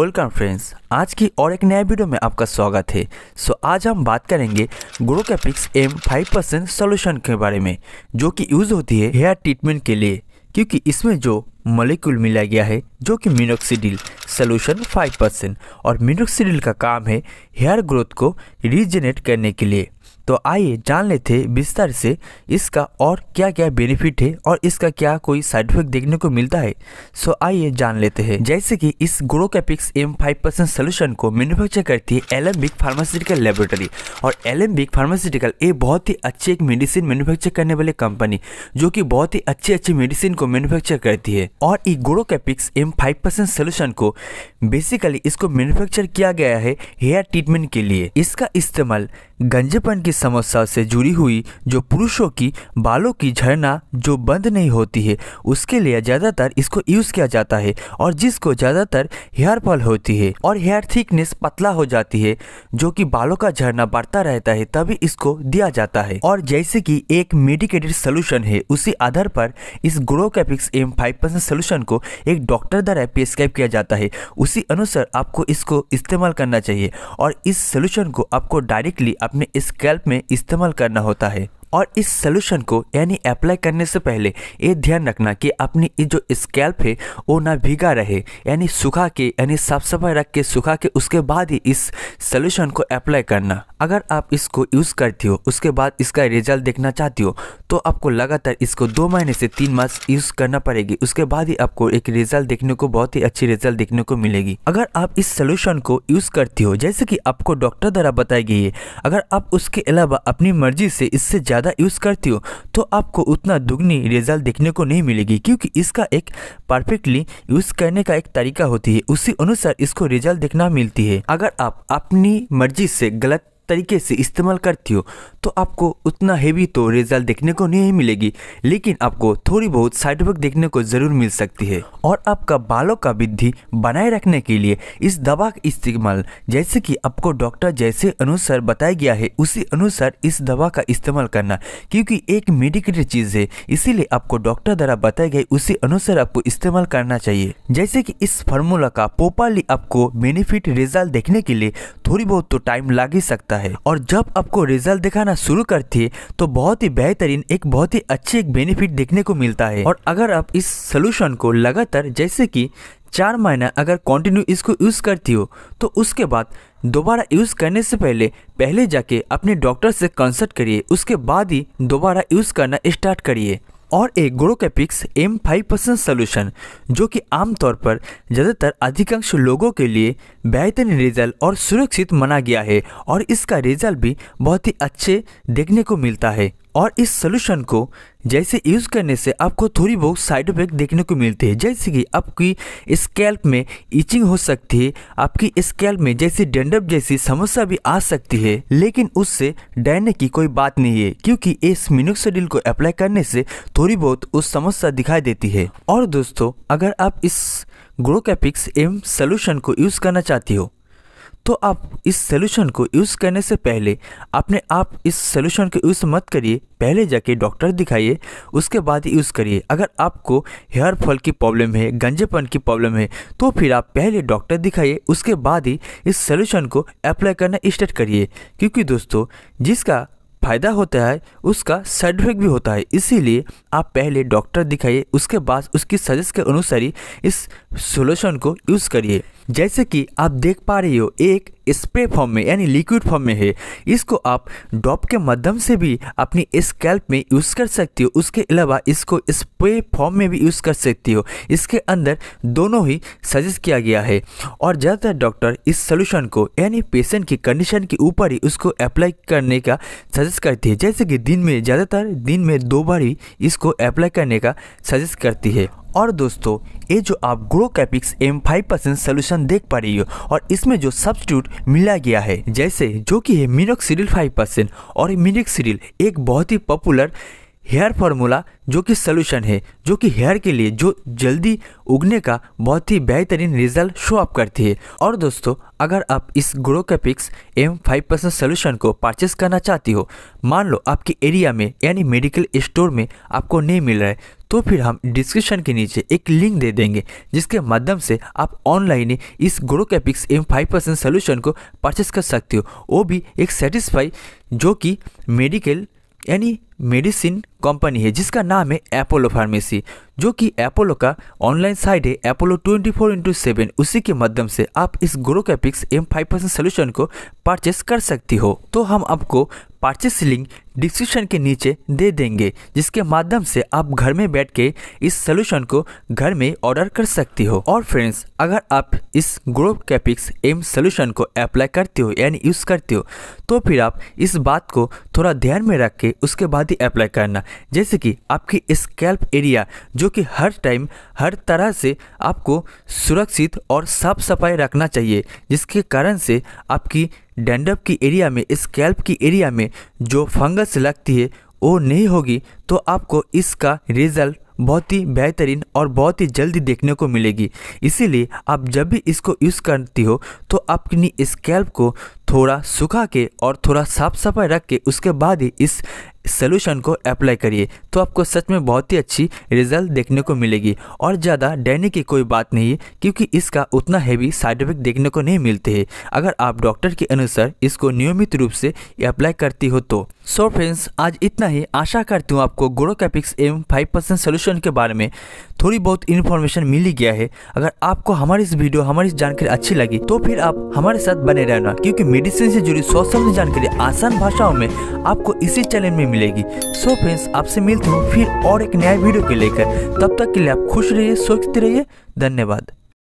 welcome friends आज की और एक नया वीडियो में आपका स्वागत है सो so, आज हम बात करेंगे Grocapix M five percent solution के बारे में जो कि यूज़ होती है हेयर ट्रीटमेंट के लिए क्योंकि इसमें जो मलिक्यूल मिला गया है जो कि मिनोक्सीडिल सोल्यूशन 5% और मिनोक्सीडिल का काम है हेयर ग्रोथ को रीजेनेट करने के लिए तो आइए जान लेते हैं विस्तार से इसका और क्या क्या बेनिफिट है और इसका क्या कोई साइड इफेक्ट देखने को मिलता है सो आइए जान लेते हैं जैसे कि इस Grocapix M five percent solution को मैन्युफैक्चर करती है एलम्बिक फार्मास्यूटिकल लेबोरेटरी और एलम्बिक फार्मास्यूटिकल ये बहुत ही अच्छी एक मेडिसिन मैन्युफैक्चर करने वाली कंपनी जो कि बहुत ही अच्छी अच्छी मेडिसिन को मैन्युफैक्चर करती है और ये Grocapix M five percent solution को बेसिकली इसको मैन्युफैक्चर किया गया है हेयर ट्रीटमेंट के लिए इसका इस्तेमाल गंजेपन की समस्या से जुड़ी हुई जो पुरुषों की बालों की झड़ना जो बंद नहीं होती है उसके लिए ज़्यादातर इसको यूज़ किया जाता है और जिसको ज़्यादातर हेयर फॉल होती है और हेयर थिकनेस पतला हो जाती है जो कि बालों का झड़ना बढ़ता रहता है तभी इसको दिया जाता है और जैसे कि एक मेडिकेटेड सोल्यूशन है उसी आधार पर इस Grocapix M five percent solution को एक डॉक्टर द्वारा प्रेस्क्राइब किया जाता है उसी अनुसार आपको इसको इस्तेमाल करना चाहिए और इस सोल्यूशन को आपको डायरेक्टली अपने स्कैल्प में इस्तेमाल करना होता है और इस सोल्यूशन को यानी अप्लाई करने से पहले ये ध्यान रखना कि अपनी जो स्कैल्प है वो ना भीगा रहे यानी सुखा के यानी साफ सफाई रख के सुखा के उसके बाद ही इस सोल्यूशन को अप्लाई करना अगर आप इसको यूज़ करती हो उसके बाद इसका रिजल्ट देखना चाहती हो तो आपको लगातार इसको दो महीने से तीन मास यूज़ करना पड़ेगी उसके बाद ही आपको एक रिजल्ट देखने को बहुत ही अच्छी रिजल्ट देखने को मिलेगी अगर आप इस सोल्यूशन को यूज़ करती हो जैसे कि आपको डॉक्टर द्वारा बताई गई है अगर आप उसके अलावा अपनी मर्जी से इससे ज़्यादा ज़्यादा यूज़ करती हो तो आपको उतना दुगनी रिजल्ट देखने को नहीं मिलेगी क्योंकि इसका एक परफेक्टली यूज़ करने का एक तरीका होती है उसी अनुसार इसको रिजल्ट देखना मिलती है अगर आप अपनी मर्जी से गलत तरीके से इस्तेमाल करती हो तो आपको उतना हेवी तो रिजल्ट देखने को नहीं मिलेगी लेकिन आपको थोड़ी बहुत साइड इफेक्ट देखने को ज़रूर मिल सकती है और आपका बालों का वृद्धि बनाए रखने के लिए इस दवा का इस्तेमाल जैसे कि आपको डॉक्टर जैसे अनुसार बताया गया है उसी अनुसार इस दवा का इस्तेमाल करना क्योंकि एक मेडिकेटेड चीज़ है इसीलिए आपको डॉक्टर द्वारा बताए गए उसी अनुसार आपको इस्तेमाल करना चाहिए जैसे कि इस फार्मूला का पोपाली आपको बेनिफिट रिजल्ट देखने के लिए थोड़ी बहुत तो टाइम लग ही सकता है है और जब आपको रिजल्ट दिखाना शुरू करती है तो बहुत ही बेहतरीन एक बहुत ही अच्छे एक बेनिफिट देखने को मिलता है और अगर आप इस सोल्यूशन को लगातार जैसे कि चार महीना अगर कंटिन्यू इसको यूज़ करती हो तो उसके बाद दोबारा यूज़ करने से पहले पहले जाके अपने डॉक्टर से कंसल्ट करिए उसके बाद ही दोबारा यूज़ करना स्टार्ट करिए और एक Grocapix M five percent solution जो कि आमतौर पर ज़्यादातर अधिकांश लोगों के लिए बेहतरीन रिजल्ट और सुरक्षित माना गया है और इसका रिजल्ट भी बहुत ही अच्छे देखने को मिलता है और इस सोल्यूशन को जैसे यूज़ करने से आपको थोड़ी बहुत साइड इफेक्ट देखने को मिलती है जैसे कि आपकी स्कैल्प में इचिंग हो सकती है आपकी स्कैल्प में जैसे डेंडप जैसी समस्या भी आ सकती है लेकिन उससे डरने की कोई बात नहीं है क्योंकि इस मिनोक्सोडिल को अप्लाई करने से थोड़ी बहुत उस समस्या दिखाई देती है और दोस्तों अगर आप इस ग्रोकैपिक्स एम सोल्यूशन को यूज़ करना चाहती हो तो आप इस सोल्यूशन को यूज़ करने से पहले अपने आप इस सोल्यूशन को यूज़ मत करिए पहले जाके डॉक्टर दिखाइए उसके बाद यूज़ करिए अगर आपको हेयर फॉल की प्रॉब्लम है गंजेपन की प्रॉब्लम है तो फिर आप पहले डॉक्टर दिखाइए उसके बाद ही इस सोल्यूशन को अप्लाई करना स्टार्ट करिए क्योंकि दोस्तों जिसका फ़ायदा होता है उसका साइड इफेक्ट भी होता है इसीलिए आप पहले डॉक्टर दिखाइए उसके बाद उसकी सजेस्ट के अनुसार ही इस सोल्यूशन को यूज़ करिए जैसे कि आप देख पा रहे हो एक स्प्रे फॉर्म में यानी लिक्विड फॉर्म में है इसको आप डॉप के माध्यम से भी अपनी स्कैल्प में यूज़ कर सकती हो उसके अलावा इसको स्प्रे फॉर्म में भी यूज़ कर सकती हो इसके अंदर दोनों ही सजेस्ट किया गया है और ज़्यादातर डॉक्टर इस सोल्यूशन को यानी पेशेंट की कंडीशन के ऊपर ही उसको अप्लाई करने का सजेस्ट करती है जैसे कि दिन में ज़्यादातर दिन में दो बार ही इसको अप्लाई करने का सजेस्ट करती है और दोस्तों ये जो आप Grocapix M five percent solution देख पा रही हो और इसमें जो सब्सिट्यूट मिला गया है जैसे जो कि है मिनोक्सीडिल फाइव परसेंट और मिनोक्सीडिल एक बहुत ही पॉपुलर हेयर फार्मूला जो कि सोल्यूशन है जो कि हेयर के लिए जो जल्दी उगने का बहुत ही बेहतरीन रिजल्ट शो अप करती है और दोस्तों अगर आप इस Grocapix M five percent solution को परचेस करना चाहती हो मान लो आपके एरिया में यानी मेडिकल स्टोर में आपको नहीं मिल रहा है तो फिर हम डिस्क्रिप्शन के नीचे एक लिंक दे देंगे जिसके माध्यम से आप ऑनलाइन इस Grocapix M five percent solution को परचेस कर सकते हो वो भी एक सेटिस्फाई जो कि मेडिकल यानी मेडिसिन कंपनी है जिसका नाम है एपोलो फार्मेसी जो कि एपोलो का ऑनलाइन साइट है एपोलो 24 फोर इंटू सेवन उसी के माध्यम से आप इस Grocapix M five percent solution को परचेस कर सकती हो तो हम आपको परचेस लिंक डिस्क्रिप्शन के नीचे दे देंगे जिसके माध्यम से आप घर में बैठ के इस सोल्यूशन को घर में ऑर्डर कर सकती हो और फ्रेंड्स अगर आप इस ग्रो कैपिक्स एम सोल्यूशन को अप्लाई करते हो यानी यूज़ करते हो तो फिर आप इस बात को थोड़ा ध्यान में रख के उसके बाद साथ ही अप्लाई करना जैसे कि आपकी स्कैल्प एरिया जो कि हर टाइम हर तरह से आपको सुरक्षित और साफ सफाई रखना चाहिए जिसके कारण से आपकी डेंडप की एरिया में स्कैल्प की एरिया में जो फंगस लगती है वो नहीं होगी तो आपको इसका रिजल्ट बहुत ही बेहतरीन और बहुत ही जल्दी देखने को मिलेगी इसीलिए आप जब भी इसको यूज़ करती हो तो अपनी स्कैल्प को थोड़ा सुखा के और थोड़ा साफ सफाई रख के उसके बाद ही इस सोल्यूशन को अप्लाई करिए तो आपको सच में बहुत ही अच्छी रिजल्ट देखने को मिलेगी और ज़्यादा डरने की कोई बात नहीं है क्योंकि इसका उतना हैवी साइड इफेक्ट देखने को नहीं मिलते हैं अगर आप डॉक्टर के अनुसार इसको नियमित रूप से अप्लाई करती हो तो सो so फ्रेंड्स आज इतना ही आशा करती हूँ आपको Grocapix M five percent solution के बारे में थोड़ी बहुत इन्फॉर्मेशन मिल ही गया है अगर आपको हमारी इस वीडियो हमारी इस जानकारी अच्छी लगी तो फिर आप हमारे साथ बने रहना क्योंकि मेडिसिन से जुड़ी सौ समझ जानकारी आसान भाषाओं में आपको इसी चैनल में मिले मिलेगी सो फ्रेंड्स आपसे मिलती हूँ फिर और एक नया वीडियो के लेकर तब तक के लिए आप खुश रहिए सोचते रहिए धन्यवाद